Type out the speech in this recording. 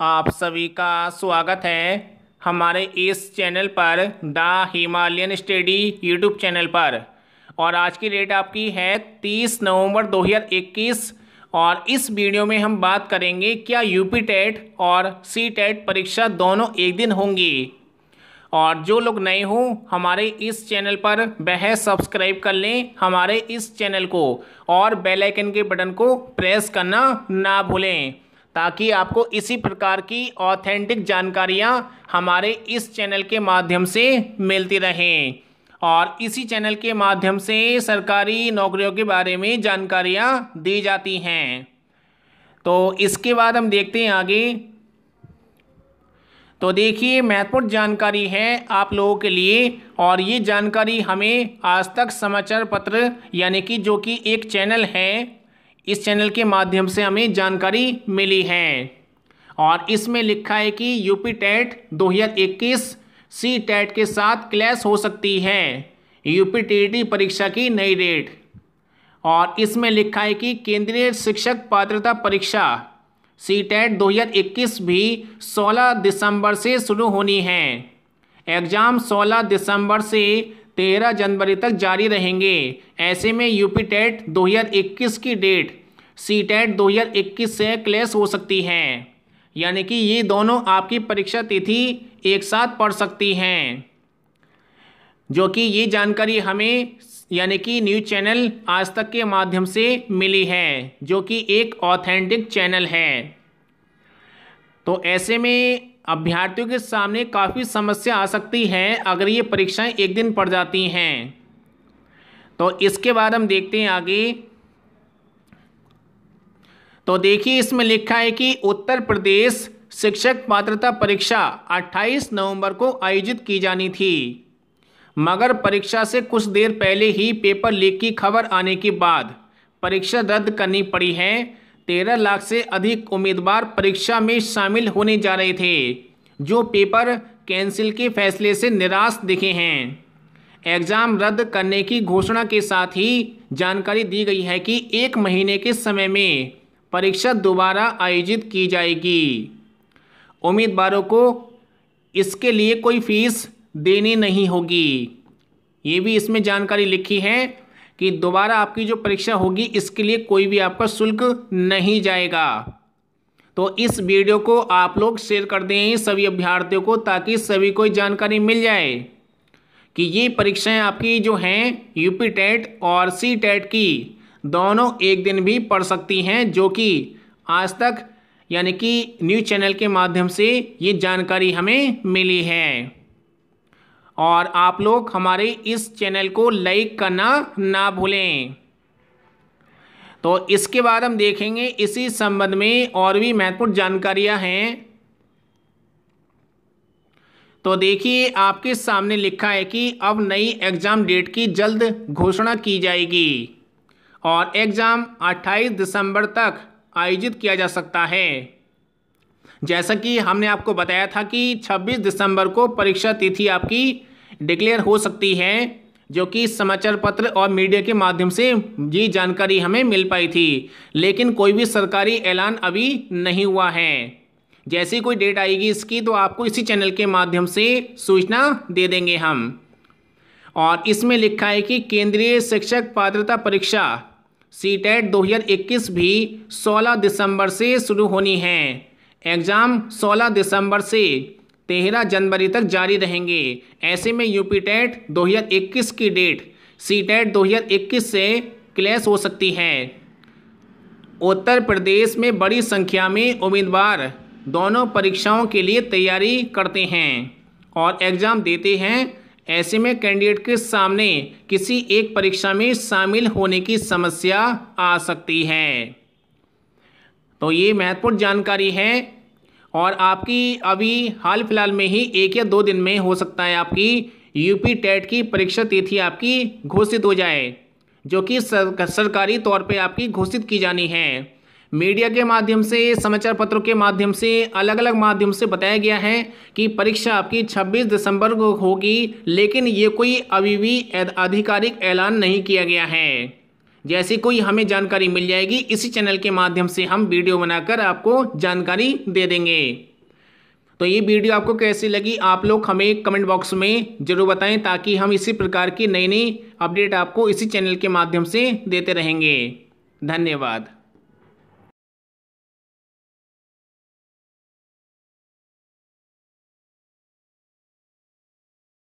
आप सभी का स्वागत है हमारे इस चैनल पर the Himalayan study YouTube channel पर और आज की डेट आपकी है 30 नवंबर 2021 और इस वीडियो में हम बात करेंगे क्या यूपी टेट और सी टेट परीक्षा दोनों एक दिन होंगी और जो लोग नए हों हमारे इस चैनल पर वह सब्सक्राइब कर लें हमारे इस चैनल को और बेल आइकन के बटन को प्रेस करना ना भूलें ताकि आपको इसी प्रकार की ऑथेंटिक जानकारियाँ हमारे इस चैनल के माध्यम से मिलती रहें और इसी चैनल के माध्यम से सरकारी नौकरियों के बारे में जानकारियाँ दी जाती हैं तो इसके बाद हम देखते हैं आगे तो देखिए महत्वपूर्ण जानकारी है आप लोगों के लिए और ये जानकारी हमें आज तक समाचार पत्र यानी कि जो कि एक चैनल है इस चैनल के माध्यम से हमें जानकारी मिली है और इसमें लिखा है कि यूपी टेट 2021 सी टेट के साथ क्लैश हो सकती है यूपी टीटी परीक्षा की नई डेट और इसमें लिखा है कि केंद्रीय शिक्षक पात्रता परीक्षा सी टेट दो भी 16 दिसंबर से शुरू होनी है एग्ज़ाम 16 दिसंबर से तेरह जनवरी तक जारी रहेंगे ऐसे में यूपी टेट इक्कीस की डेट सी टेट इक्कीस से क्लेश हो सकती है यानी कि ये दोनों आपकी परीक्षा तिथि एक साथ पढ़ सकती हैं जो कि ये जानकारी हमें यानी कि न्यूज़ चैनल आज तक के माध्यम से मिली है जो कि एक ऑथेंटिक चैनल है तो ऐसे में अभ्यर्थियों के सामने काफ़ी समस्या आ सकती है अगर ये परीक्षाएं एक दिन पड़ जाती हैं तो इसके बाद हम देखते हैं आगे तो देखिए इसमें लिखा है कि उत्तर प्रदेश शिक्षक पात्रता परीक्षा 28 नवंबर को आयोजित की जानी थी मगर परीक्षा से कुछ देर पहले ही पेपर लीक की खबर आने के बाद परीक्षा रद्द करनी पड़ी है तेरह लाख से अधिक उम्मीदवार परीक्षा में शामिल होने जा रहे थे जो पेपर कैंसिल के फैसले से निराश दिखे हैं एग्ज़ाम रद्द करने की घोषणा के साथ ही जानकारी दी गई है कि एक महीने के समय में परीक्षा दोबारा आयोजित की जाएगी उम्मीदवारों को इसके लिए कोई फीस देनी नहीं होगी ये भी इसमें जानकारी लिखी है कि दोबारा आपकी जो परीक्षा होगी इसके लिए कोई भी आपका शुल्क नहीं जाएगा तो इस वीडियो को आप लोग शेयर कर दें सभी अभ्यार्थियों को ताकि सभी को जानकारी मिल जाए कि ये परीक्षाएं आपकी जो हैं यूपी टेट और सी टेट की दोनों एक दिन भी पढ़ सकती हैं जो कि आज तक यानी कि न्यूज़ चैनल के माध्यम से ये जानकारी हमें मिली है और आप लोग हमारे इस चैनल को लाइक करना ना भूलें तो इसके बाद हम देखेंगे इसी संबंध में और भी महत्वपूर्ण जानकारियां हैं तो देखिए आपके सामने लिखा है कि अब नई एग्ज़ाम डेट की जल्द घोषणा की जाएगी और एग्ज़ाम 28 दिसंबर तक आयोजित किया जा सकता है जैसा कि हमने आपको बताया था कि 26 दिसंबर को परीक्षा तिथि आपकी डिक्लेयर हो सकती है जो कि समाचार पत्र और मीडिया के माध्यम से ये जानकारी हमें मिल पाई थी लेकिन कोई भी सरकारी ऐलान अभी नहीं हुआ है जैसी कोई डेट आएगी इसकी तो आपको इसी चैनल के माध्यम से सूचना दे देंगे हम और इसमें लिखा है कि केंद्रीय शिक्षक पात्रता परीक्षा सी टेट दो भी 16 दिसंबर से शुरू होनी है एग्ज़ाम 16 दिसंबर से 13 जनवरी तक जारी रहेंगे ऐसे में यूपी टेट दो की डेट सी टेट दो से क्लैश हो सकती है उत्तर प्रदेश में बड़ी संख्या में उम्मीदवार दोनों परीक्षाओं के लिए तैयारी करते हैं और एग्ज़ाम देते हैं ऐसे में कैंडिडेट के सामने किसी एक परीक्षा में शामिल होने की समस्या आ सकती है तो ये महत्वपूर्ण जानकारी है और आपकी अभी हाल फिलहाल में ही एक या दो दिन में हो सकता है आपकी यूपी टेट की परीक्षा तिथि आपकी घोषित हो जाए जो कि सरकारी तौर पे आपकी घोषित की जानी है मीडिया के माध्यम से समाचार पत्रों के माध्यम से अलग अलग माध्यम से बताया गया है कि परीक्षा आपकी 26 दिसंबर को होगी लेकिन ये कोई अभी भी आधिकारिक ऐलान नहीं किया गया है जैसी कोई हमें जानकारी मिल जाएगी इसी चैनल के माध्यम से हम वीडियो बनाकर आपको जानकारी दे देंगे तो ये वीडियो आपको कैसी लगी आप लोग हमें कमेंट बॉक्स में ज़रूर बताएं ताकि हम इसी प्रकार की नई नई अपडेट आपको इसी चैनल के माध्यम से देते रहेंगे धन्यवाद